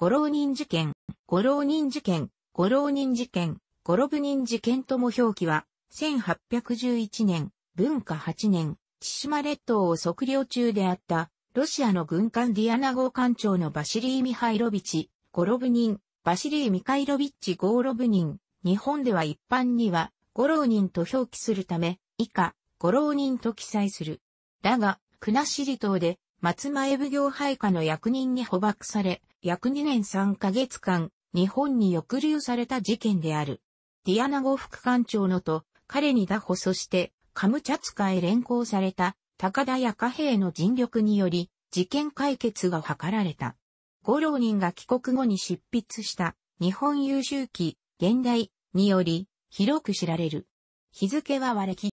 五浪人事件、五浪人事件、五浪人事件、五老人事件とも表記は、1811年、文化8年、千島列島を測量中であった、ロシアの軍艦ディアナ号艦長のバシリー・ミハイロビチ、ゴロブ人、バシリー・ミカイロビッチ・ゴーロブ人、日本では一般には、ゴロ人と表記するため、以下、ゴロ人と記載する。だが、国後島で、松前奉行配下の役人に捕獲され、約2年3ヶ月間、日本に抑留された事件である。ディアナゴ副官庁のと、彼に打捕そして、カムチャツカへ連行された、高田や貨幣の尽力により、事件解決が図られた。五郎人が帰国後に執筆した、日本優秀記、現代により、広く知られる。日付は割れき。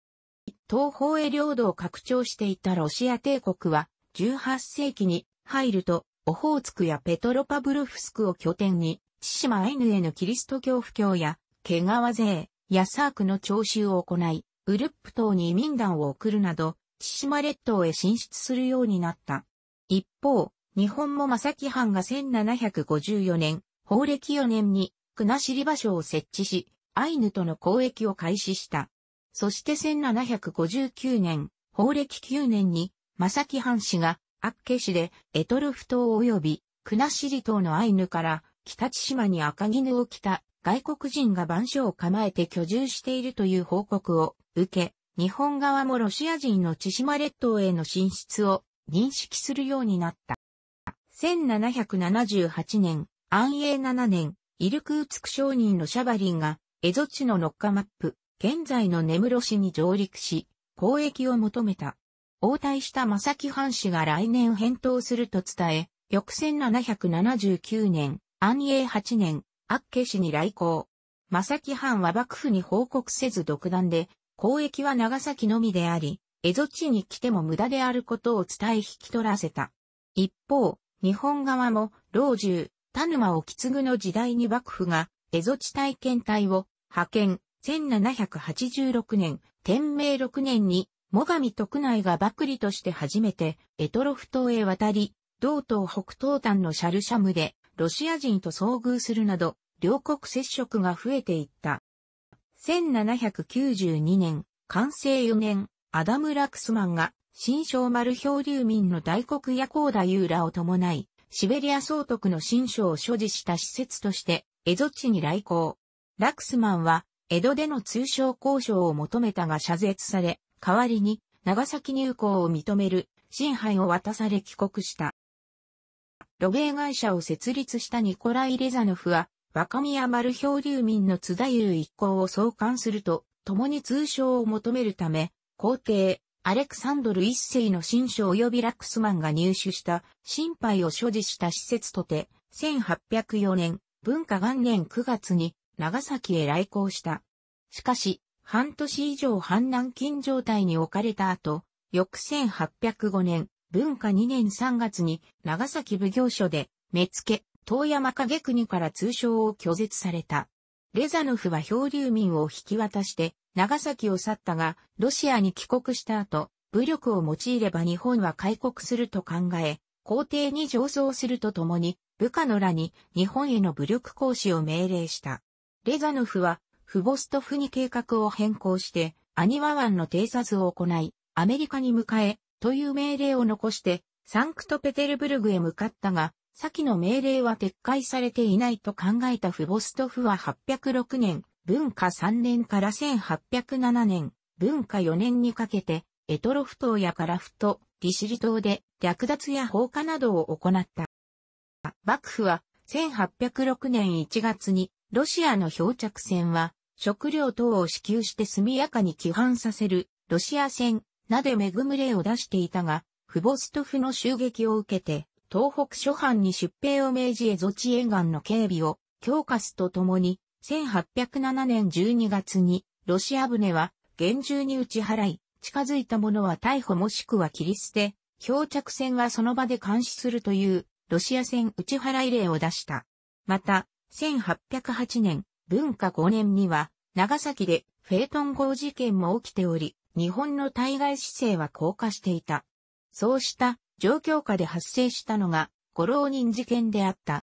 東方へ領土を拡張していたロシア帝国は、18世紀に入ると、オホーツクやペトロパブロフスクを拠点に、千島アイヌへのキリスト教布教や、毛川勢、ヤサークの徴収を行い、ウルップ島に移民団を送るなど、千島列島へ進出するようになった。一方、日本も正木藩が1754年、法暦4年に、国後場所を設置し、アイヌとの交易を開始した。そして1759年、法暦9年に、正木藩氏がアッケ市で、エトルフ島及び、クナシリ島のアイヌから、北千島に赤絹を着た外国人が番所を構えて居住しているという報告を受け、日本側もロシア人の千島列島への進出を認識するようになった。1778年、安永7年、イルクーツク商人のシャバリンが、エゾ地のノッカマップ、現在の根室市に上陸し、交易を求めた。応対した正木藩士が来年返答すると伝え、翌1779年、安永8年、厚氏に来航。正木藩は幕府に報告せず独断で、交易は長崎のみであり、蝦夷地に来ても無駄であることを伝え引き取らせた。一方、日本側も、老中、田沼を継ぐの時代に幕府が、蝦夷地体験隊を派遣、1786年、天明6年にモガミ徳内が幕吏として初めて、エトロフ島へ渡り、同島北東端のシャルシャムで、ロシア人と遭遇するなど、両国接触が増えていった。1792年、完成4年、アダム・ラクスマンが、新章丸漂流民の大黒夜行太夫らを伴い、シベリア総督の新章を所持した施設として、エゾ地に来航。ラクスマンは、江戸での通商交渉を求めたが謝絶され、代わりに長崎入港を認める新杯を渡され帰国した。ロ米会社を設立したニコライ・レザノフは、若宮丸漂流民の津田優一行を送還すると、共に通称を求めるため、皇帝、アレクサンドル一世の新書及びラックスマンが入手した新杯を所持した施設とて、1804年、文化元年9月に長崎へ来航した。しかし、半年以上反南禁状態に置かれた後、翌1805年、文化2年3月に長崎奉行所で、目付、遠山影国から通称を拒絶された。レザノフは漂流民を引き渡して長崎を去ったが、ロシアに帰国した後、武力を用いれば日本は開国すると考え、皇帝に上奏するとともに、部下のらに日本への武力行使を命令した。レザノフはフボストフに計画を変更して、アニワ湾の偵察を行い、アメリカに迎え、という命令を残して、サンクトペテルブルグへ向かったが、先の命令は撤回されていないと考えたフボストフは806年、文化3年から1807年、文化4年にかけて、エトロフ島やカラフト、シリ島で略奪や放火などを行った。幕府は1806年1月にロシアの漂着船は食料等を支給して速やかに規範させる、ロシア船、なで恵む例を出していたが、フボストフの襲撃を受けて、東北諸藩に出兵を命じエゾチ沿岸の警備を強化すとともに、1807年12月に、ロシア船は厳重に打ち払い、近づいた者は逮捕もしくは切り捨て、漂着船はその場で監視するという、ロシア船打ち払い令を出した。また、1808年、文化5年には、長崎でフェイトン号事件も起きており、日本の対外姿勢は降下していた。そうした状況下で発生したのが、五浪人事件であった。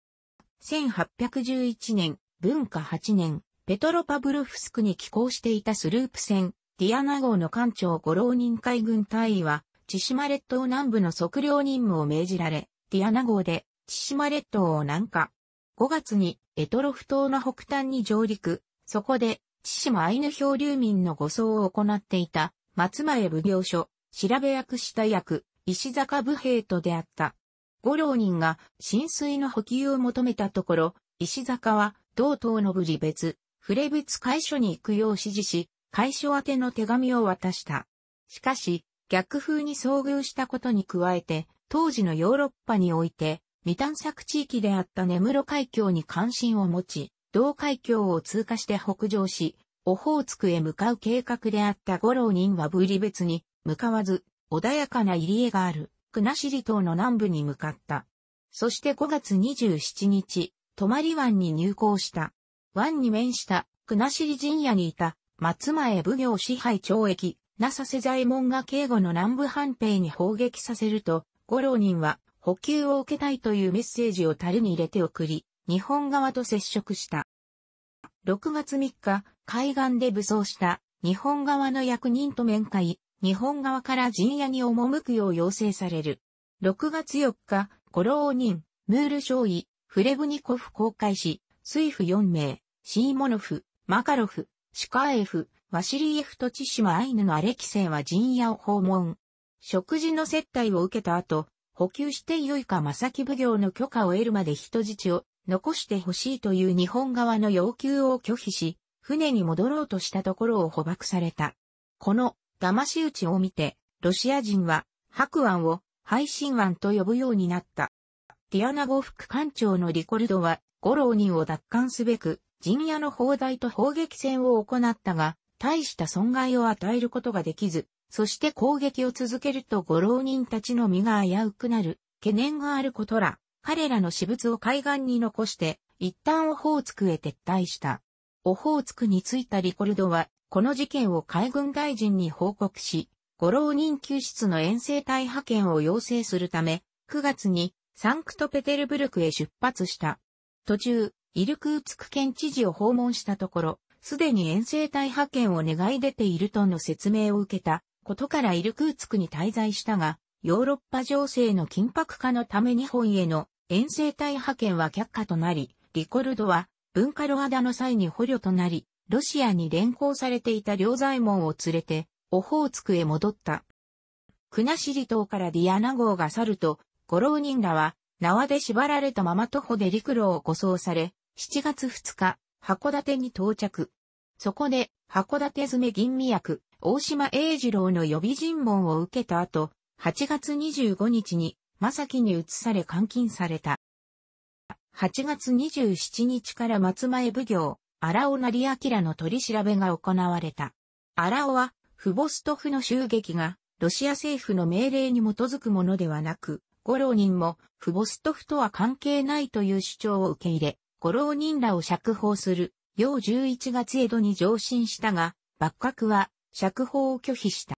1811年、文化8年、ペトロパブルフスクに寄港していたスループ船、ディアナ号の艦長五浪人海軍隊員は、千島列島南部の測量任務を命じられ、ディアナ号で千島列島を南下。5月にエトロフ島の北端に上陸、そこで、千島アイヌ漂流民の護送を行っていた、松前奉行所、調べ役下役、石坂武兵と出会った。五郎人が浸水の補給を求めたところ、石坂は、同党のぶり別、触れ別会所に行くよう指示し、会所宛ての手紙を渡した。しかし、逆風に遭遇したことに加えて、当時のヨーロッパにおいて、未探索地域であった根室海峡に関心を持ち、同海峡を通過して北上し、オホーツクへ向かう計画であった五郎人はブリ別に向かわず、穏やかな入り江がある、国後島の南部に向かった。そして5月27日、泊湾に入港した。湾に面した国後陣屋にいた松前奉行支配懲役、なさせ左衛門が警護の南部藩兵に砲撃させると、五郎人は補給を受けたいというメッセージを樽に入れて送り、日本側と接触した。6月3日、海岸で武装した日本側の役人と面会、日本側から陣屋に赴くよう要請される。6月4日、五郎人、ムール少尉、フレブニコフ公開し、スイフ4名、シーモノフ、マカロフ、シカエフ、ワシリエフとチシマアイヌのアレキセイは陣屋を訪問。食事の接待を受けた後、補給して良いか正木奉行の許可を得るまで人質を残してほしいという日本側の要求を拒否し、船に戻ろうとしたところを捕獲された。この騙し討ちを見て、ロシア人は白腕を配信腕と呼ぶようになった。ティアナゴ副艦長のリコルドは、ゴローニンを奪還すべく、陣屋の砲台と砲撃戦を行ったが、大した損害を与えることができず、そして攻撃を続けると五郎人たちの身が危うくなる、懸念があることら、彼らの私物を海岸に残して、一旦オホーツクへ撤退した。オホーツクに着いたリコルドは、この事件を海軍大臣に報告し、五郎人救出の遠征隊派遣を要請するため、9月にサンクトペテルブルクへ出発した。途中、イルクーツク県知事を訪問したところ、すでに遠征隊派遣を願い出ているとの説明を受けたことからイルクーツクに滞在したが、ヨーロッパ情勢の緊迫化のため日本への遠征隊派遣は却下となり、リコルドは文化ロアダの際に捕虜となり、ロシアに連行されていた両左衛門を連れて、オホーツクへ戻った。国後島からディアナ号が去ると、五老人らは縄で縛られたまま徒歩で陸路を護送され、7月2日、函館に到着。そこで、函館詰吟味役、大島栄次郎の予備尋問を受けた後、8月25日に正木に移され監禁された。8月27日から松前奉行、荒尾成明の取り調べが行われた。荒尾は、フボストフの襲撃が、ロシア政府の命令に基づくものではなく、五郎人も、フボストフとは関係ないという主張を受け入れ、五郎人らを釈放する、要11月江戸に上申したが、幕閣は、釈放を拒否した。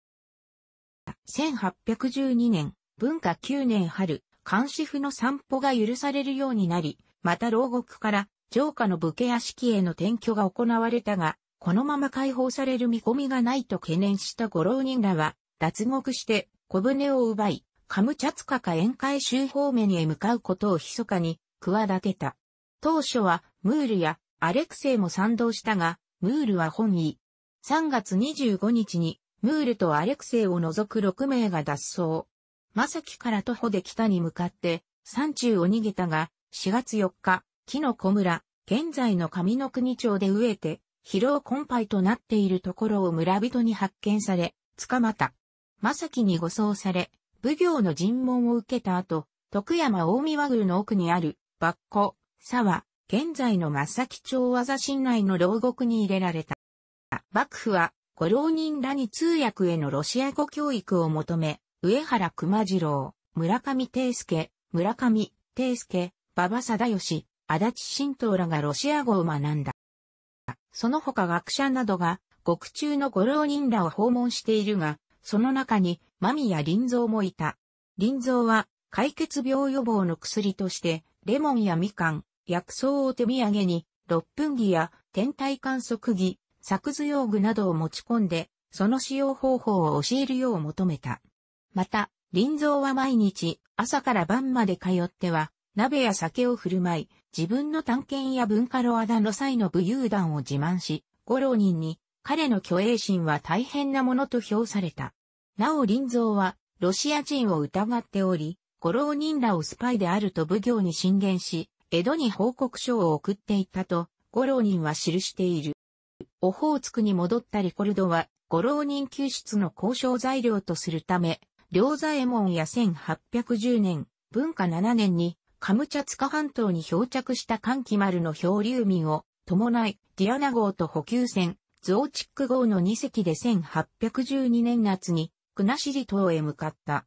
1812年、文化9年春、監視府の散歩が許されるようになり、また牢獄から城下の武家屋敷への転居が行われたが、このまま解放される見込みがないと懸念した五郎人らは、脱獄して小舟を奪い、カムチャツカか宴会州方面へ向かうことを密かに企てた。当初はムールやアレクセイも賛同したが、ムールは本意、3月25日に、ムールとアレクセイを除く6名が脱走。マサキから徒歩で北に向かって、山中を逃げたが、4月4日、木の小村、現在の上の国町で飢えて、疲労困憊となっているところを村人に発見され、捕まった。マサキに護送され、武行の尋問を受けた後、徳山大見和宮の奥にある、バッコ、沢、現在の正木町技信内の牢獄に入れられた。幕府は、ご老人らに通訳へのロシア語教育を求め、上原熊次郎、村上定介、村上定介、馬場貞義、足立新東らがロシア語を学んだ。その他学者などが、獄中のご老人らを訪問しているが、その中に、間宮林蔵もいた。林蔵は、解決病予防の薬として、レモンやみかん、薬草を手土産に、六分木や天体観測儀、作図用具などを持ち込んで、その使用方法を教えるよう求めた。また、林蔵は毎日、朝から晩まで通っては、鍋や酒を振る舞い、自分の探検や文化炉あだの際の武勇団を自慢し、五郎人に、彼の虚栄心は大変なものと評された。なお林蔵は、ロシア人を疑っており、五郎人らをスパイであると武行に進言し、江戸に報告書を送っていたと、五郎人は記している。オホーツクに戻ったリコルドは、五浪人救出の交渉材料とするため、両左衛門や1810年、文化7年に、カムチャツカ半島に漂着した寒気丸の漂流民を、伴い、ディアナ号と補給船、ゾーチック号の2隻で1812年夏に、国後島へ向かった。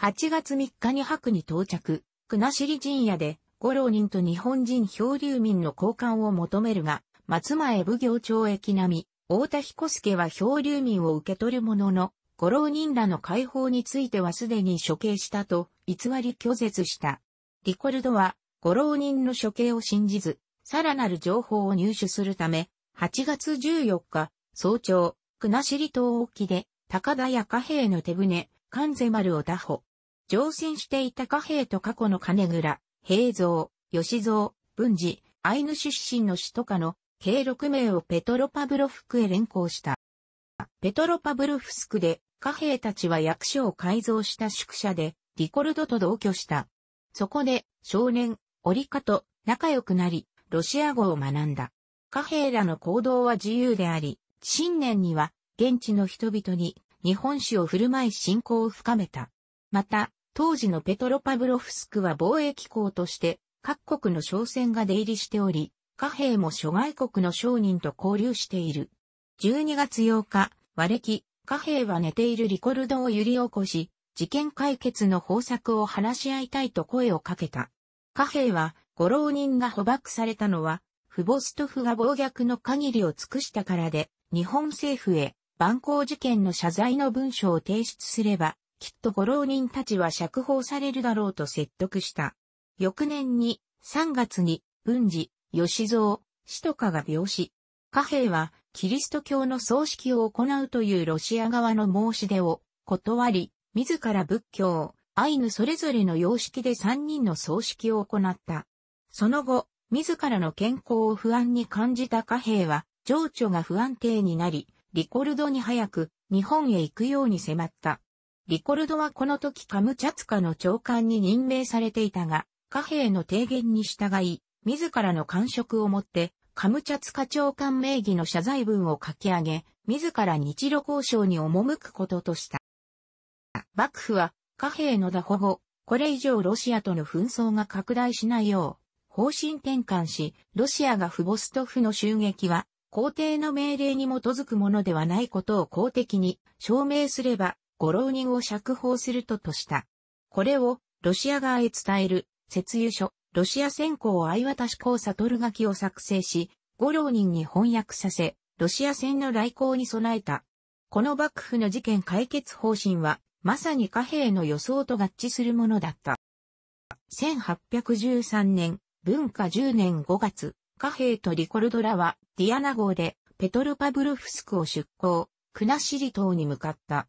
8月3日に白に到着、国後陣屋で、五浪人と日本人漂流民の交換を求めるが、松前奉行町駅並み、大田彦助は漂流民を受け取るものの、五老人らの解放についてはすでに処刑したと偽り拒絶した。リコルドは五老人の処刑を信じず、さらなる情報を入手するため、8月14日、早朝、国後島沖で、高田や貨幣の手船、関瀬丸を打破。乗船していた貨幣と過去の金倉、平蔵、吉蔵、文治、アイヌ出身の首都かの計6名をペトロパブロフクへ連行した。ペトロパブロフスクで、貨幣たちは役所を改造した宿舎で、リコルドと同居した。そこで、少年、オリカと仲良くなり、ロシア語を学んだ。貨幣らの行動は自由であり、新年には、現地の人々に日本史を振る舞い信仰を深めた。また、当時のペトロパブロフスクは貿易港として、各国の商船が出入りしており、貨幣も諸外国の商人と交流している。12月8日、和暦、貨幣は寝ているリコルドを揺り起こし、事件解決の方策を話し合いたいと声をかけた。貨幣は、五浪人が捕獲されたのは、フボストフが暴虐の限りを尽くしたからで、日本政府へ、蛮行事件の謝罪の文書を提出すれば、きっと五浪人たちは釈放されるだろうと説得した。翌年に、3月に、文治、吉蔵、死とかが病死。貨幣は、キリスト教の葬式を行うというロシア側の申し出を断り、自ら仏教、アイヌそれぞれの様式で三人の葬式を行った。その後、自らの健康を不安に感じた貨幣は、情緒が不安定になり、リコルドに早く日本へ行くように迫った。リコルドはこの時カムチャツカの長官に任命されていたが、貨幣の提言に従い、自らの感触をもって、カムチャツカ長官名義の謝罪文を書き上げ、自ら日露交渉に赴くこととした。幕府は、貨幣の打保後、これ以上ロシアとの紛争が拡大しないよう、方針転換し、ロシアがフボストフの襲撃は、皇帝の命令に基づくものではないことを公的に証明すれば、ご浪人を釈放するととした。これをロシア側へ伝える、節油書、ロシア先行相渡し交差取る書きを作成し、五郎人に翻訳させ、ロシア戦の来航に備えた。この幕府の事件解決方針は、まさに貨幣の予想と合致するものだった。1813年、文化10年5月、貨幣とリコルドラは、ディアナ号で、ペトルパブルフスクを出港、シリ島に向かった。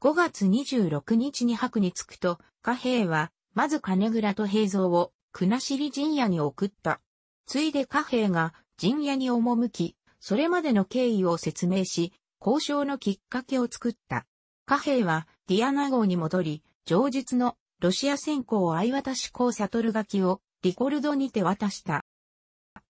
5月26日に白に着くと、貨幣は、まず金倉と平蔵を国後陣屋に送った。ついで貨幣が陣屋に赴き、それまでの経緯を説明し、交渉のきっかけを作った。貨幣はディアナ号に戻り、上述のロシア先行相渡し港悟書きをリコルドにて渡した。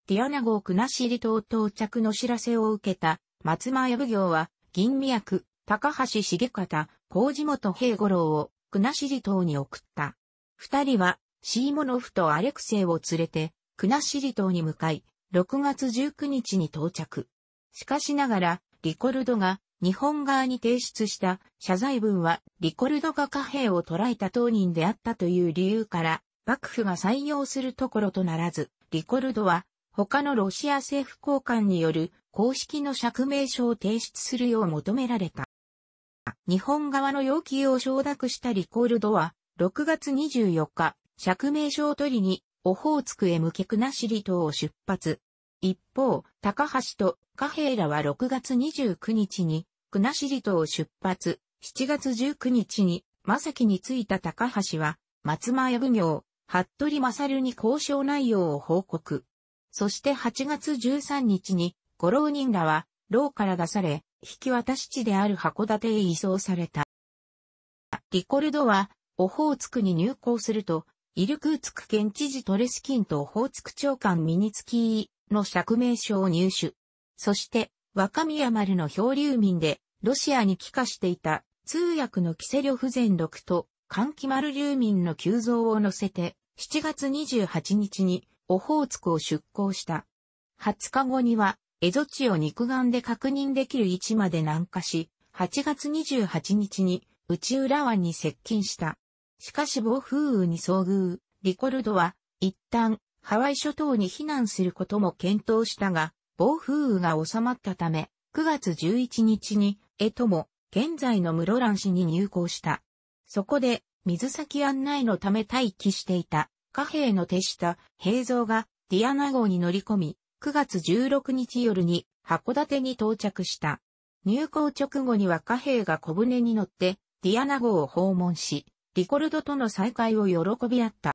ディアナ号国後島到着の知らせを受けた松前奉行は銀宮区高橋重方、麹本平五郎を国後島に送った。二人はシーモノフとアレクセイを連れて、クナシリ島に向かい、6月19日に到着。しかしながら、リコルドが日本側に提出した謝罪文は、リコルドが貨幣を捉えた当人であったという理由から、幕府が採用するところとならず、リコルドは、他のロシア政府高官による公式の釈明書を提出するよう求められた。日本側の要求を承諾したリコルドは、6月24日、釈明書を取りに、オホーツクへ向けしり島を出発。一方、高橋と貨幣らは6月29日に、しり島を出発、7月19日に、正木に着いた高橋は、松前奉行、服部勝に交渉内容を報告。そして8月13日に、五郎人らは、牢から出され、引き渡し地である函館へ移送された。リコルドは、オホーツクに入港すると、イルクーツク県知事トレスキンとオホーツク長官ミニツキーの釈明書を入手。そして、若宮丸の漂流民で、ロシアに帰化していた通訳のキセリョフ全六と、換気丸流民の急増を乗せて、7月28日にオホーツクを出港した。20日後には、エゾ地を肉眼で確認できる位置まで南下し、8月28日に内浦湾に接近した。しかし暴風雨に遭遇、リコルドは、一旦、ハワイ諸島に避難することも検討したが、暴風雨が収まったため、9月11日に、えとも、現在の室蘭市に入港した。そこで、水先案内のため待機していた、貨幣の手下、平蔵が、ディアナ号に乗り込み、9月16日夜に、函館に到着した。入港直後には貨幣が小舟に乗って、ディアナ号を訪問し、リコルドとの再会を喜び合った。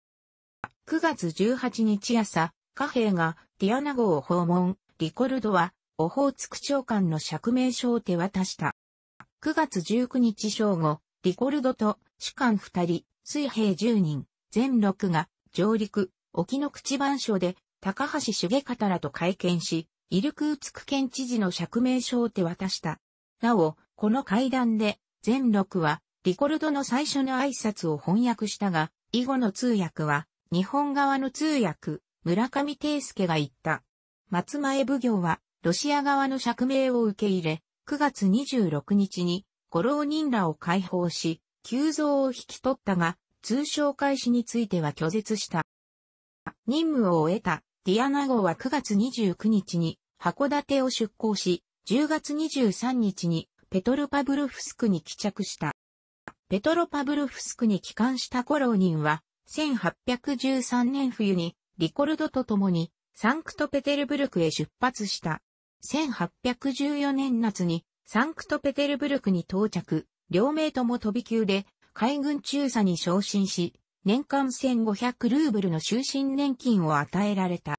9月18日朝、貨幣がディアナ号を訪問、リコルドはオホーツク長官の釈明書を手渡した。9月19日正午、リコルドと士官2人、水兵10人、全6が上陸、沖の口番所で高橋重方らと会見し、イルクーツク県知事の釈明書を手渡した。なお、この会談で、全6はリコルドの最初の挨拶を翻訳したが、以後の通訳は、日本側の通訳、村上定介が言った。松前奉行は、ロシア側の釈明を受け入れ、9月26日に、五郎人らを解放し、急増を引き取ったが、通称開始については拒絶した。任務を終えた、ディアナ号は9月29日に、函館を出港し、10月23日に、ペトルパブルフスクに帰着した。ペトロパブルフスクに帰還したコローニンは、1813年冬に、リコルドと共に、サンクトペテルブルクへ出発した。1814年夏に、サンクトペテルブルクに到着、両名とも飛び級で、海軍中佐に昇進し、年間1500ルーブルの終身年金を与えられた。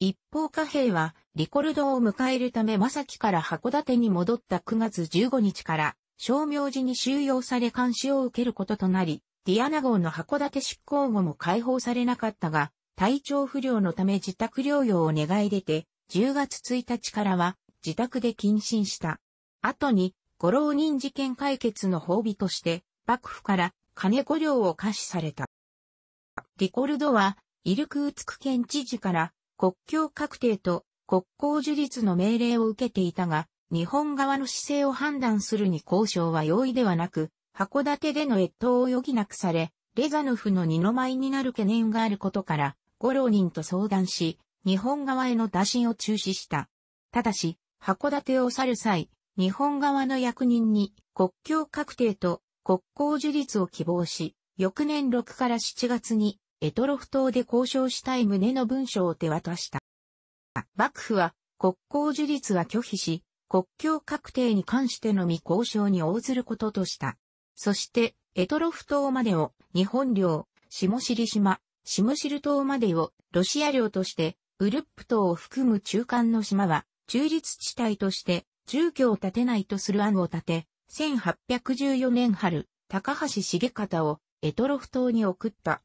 一方貨幣は、リコルドを迎えるためさきから函館に戻った9月15日から、照明時に収容され監視を受けることとなり、ディアナ号の函館執行後も解放されなかったが、体調不良のため自宅療養を願い出て、10月1日からは自宅で謹慎した。後に、五老人事件解決の褒美として、幕府から金子両を貸しされた。リコルドは、イルクーツク県知事から国境確定と国交樹立の命令を受けていたが、日本側の姿勢を判断するに交渉は容易ではなく、函館での越冬を余儀なくされ、レザノフの二の舞になる懸念があることから、五郎人と相談し、日本側への打診を中止した。ただし、函館を去る際、日本側の役人に国境確定と国交樹立を希望し、翌年6から7月に、エトロフ島で交渉したい旨の文書を手渡した。幕府は国交樹立は拒否し、国境確定に関してのみ交渉に応ずることとした。そして、エトロフ島までを日本領、下尻島、下尻島までをロシア領として、ウルップ島を含む中間の島は中立地帯として住居を建てないとする案を立て、1814年春、高橋重方をエトロフ島に送った。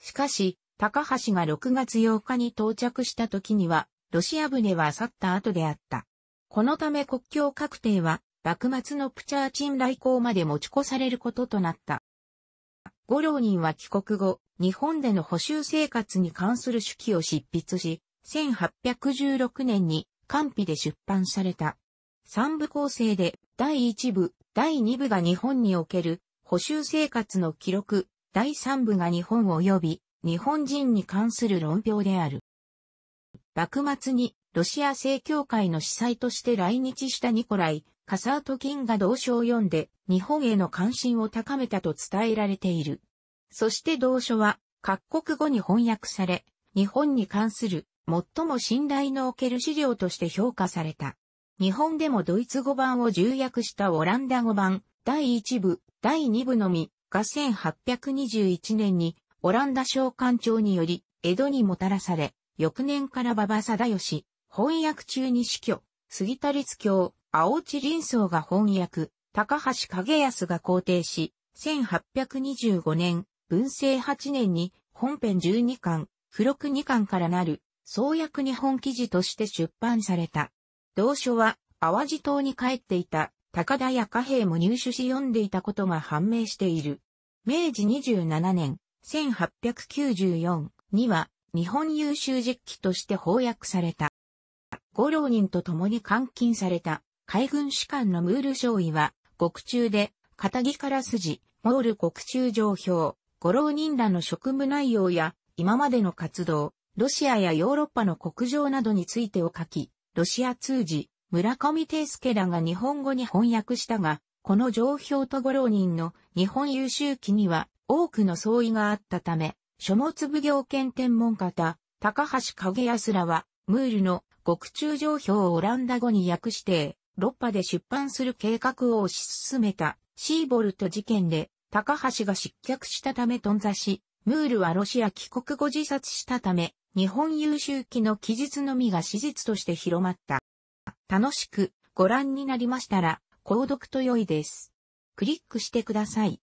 しかし、高橋が6月8日に到着した時には、ロシア船は去った後であった。このため国境確定は、幕末のプチャーチン来航まで持ち越されることとなった。五郎人は帰国後、日本での補修生活に関する手記を執筆し、1816年に官費で出版された。三部構成で、第一部、第二部が日本における補修生活の記録、第三部が日本及び日本人に関する論評である。幕末にロシア正教会の司祭として来日したニコライ・カサートキンが同書を読んで日本への関心を高めたと伝えられている。そして同書は各国語に翻訳され、日本に関する最も信頼のおける資料として評価された。日本でもドイツ語版を重訳したオランダ語版第1部、第2部のみが1821年にオランダ商館長により江戸にもたらされ、翌年から馬場貞義、翻訳中に死去、杉田律教、青地林層が翻訳、高橋景康が肯定し、1825年、文政8年に本編12巻、付録2巻からなる、創薬日本記事として出版された。同書は、淡路島に帰っていた高田屋貨幣も入手し読んでいたことが判明している。明治27年、1894には、日本優秀実記として翻訳された。五老人と共に監禁された海軍士官のムール少尉は、獄中で、片木から筋、モール獄中上表、五郎人らの職務内容や、今までの活動、ロシアやヨーロッパの国情などについてを書き、ロシア通じ、村上帝介らが日本語に翻訳したが、この上表と五老人の日本優秀期には多くの相違があったため、書物奉行兼天文方、高橋影康らは、ムールの獄中状表をオランダ語に訳して、ロッパで出版する計画を推し進めたシーボルト事件で、高橋が失脚したため頓挫し、ムールはロシア帰国後自殺したため、日本優秀期の記述のみが史実として広まった。楽しくご覧になりましたら、購読と良いです。クリックしてください。